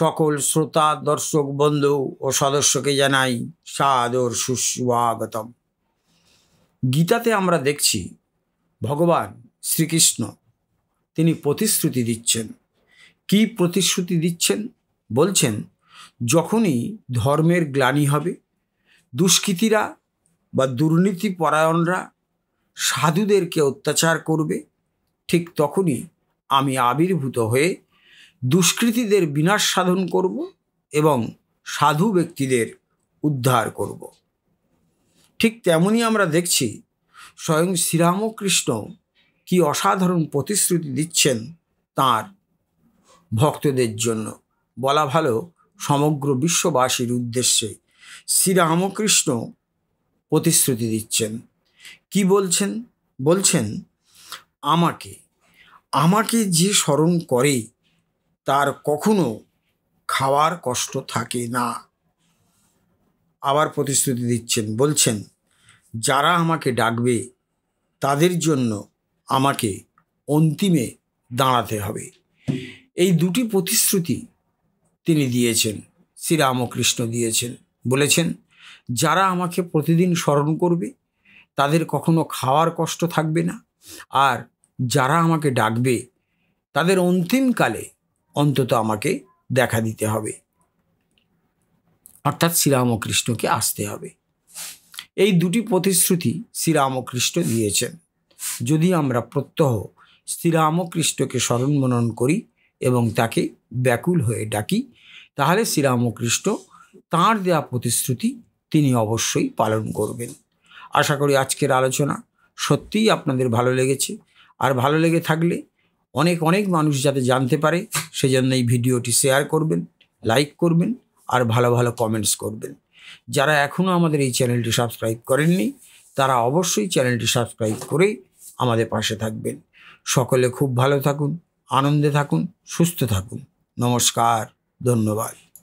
সকল শ্রোতা দর্শক বন্ধু ও সদস্যকে জানাই সাদর সুস্বাগতম গীতাতে আমরা দেখছি ভগবান শ্রীকৃষ্ণ তিনি প্রতিশ্রুতি দিচ্ছেন কি প্রতিশ্রুতি দিচ্ছেন বলছেন যখনই ধর্মের গ্লানি হবে দুষ্কৃতীরা বা দুর্নীতি পরায়ণরা সাধুদেরকে অত্যাচার করবে ঠিক তখনই আমি আবির্ভূত হয়ে দুষ্কৃতীদের বিনাশ সাধন করব এবং সাধু ব্যক্তিদের উদ্ধার করব ঠিক তেমনই আমরা দেখছি স্বয়ং শ্রীরামকৃষ্ণ কি অসাধারণ প্রতিশ্রুতি দিচ্ছেন তার ভক্তদের জন্য বলা ভালো সমগ্র বিশ্ববাসীর উদ্দেশ্যে শ্রীরামকৃষ্ণ প্রতিশ্রুতি দিচ্ছেন কি বলছেন বলছেন আমাকে আমাকে যে স্মরণ করে তার কখনো খাওয়ার কষ্ট থাকে না আবার প্রতিশ্রুতি দিচ্ছেন বলছেন যারা আমাকে ডাকবে তাদের জন্য আমাকে অন্তিমে দাঁড়াতে হবে এই দুটি প্রতিশ্রুতি তিনি দিয়েছেন শ্রীরামকৃষ্ণ দিয়েছেন বলেছেন যারা আমাকে প্রতিদিন স্মরণ করবে তাদের কখনো খাওয়ার কষ্ট থাকবে না আর যারা আমাকে ডাকবে তাদের অন্তিমকালে অন্তত আমাকে দেখা দিতে হবে অর্থাৎ শ্রীরামকৃষ্ণকে আসতে হবে এই দুটি প্রতিশ্রুতি শ্রীরামকৃষ্ণ দিয়েছেন যদি আমরা প্রত্যহ শ্রীরামকৃষ্ণকে স্মরণ মনন করি এবং তাকে ব্যাকুল হয়ে ডাকি তাহলে শ্রীরামকৃষ্ণ তাঁর দেয়া প্রতিশ্রুতি তিনি অবশ্যই পালন করবেন আশা করি আজকের আলোচনা সত্যিই আপনাদের ভালো লেগেছে আর ভালো লেগে থাকলে অনেক অনেক মানুষ যাতে জানতে পারে সেজন্য এই ভিডিওটি শেয়ার করবেন লাইক করবেন আর ভালো ভালো কমেন্টস করবেন যারা এখনও আমাদের এই চ্যানেলটি সাবস্ক্রাইব করেননি তারা অবশ্যই চ্যানেলটি সাবস্ক্রাইব করে আমাদের পাশে থাকবেন সকলে খুব ভালো থাকুন আনন্দে থাকুন সুস্থ থাকুন নমস্কার ধন্যবাদ